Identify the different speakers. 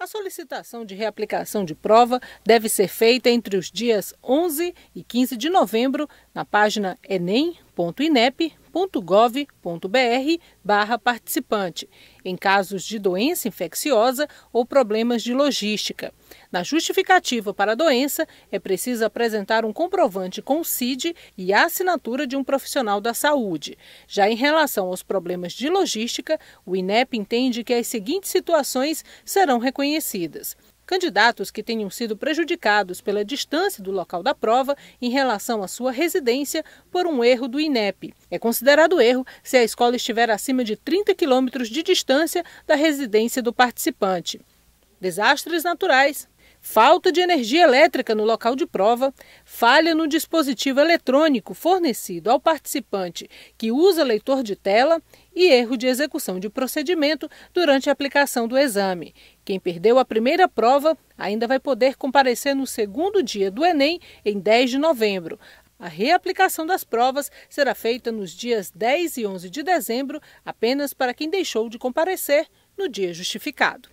Speaker 1: A solicitação de reaplicação de prova deve ser feita entre os dias 11 e 15 de novembro na página enem.inep www.gov.br barra participante, em casos de doença infecciosa ou problemas de logística. Na justificativa para a doença, é preciso apresentar um comprovante com o CID e a assinatura de um profissional da saúde. Já em relação aos problemas de logística, o INEP entende que as seguintes situações serão reconhecidas: Candidatos que tenham sido prejudicados pela distância do local da prova em relação à sua residência por um erro do INEP. É considerado erro se a escola estiver acima de 30 quilômetros de distância da residência do participante. Desastres naturais falta de energia elétrica no local de prova, falha no dispositivo eletrônico fornecido ao participante que usa leitor de tela e erro de execução de procedimento durante a aplicação do exame. Quem perdeu a primeira prova ainda vai poder comparecer no segundo dia do Enem, em 10 de novembro. A reaplicação das provas será feita nos dias 10 e 11 de dezembro, apenas para quem deixou de comparecer no dia justificado.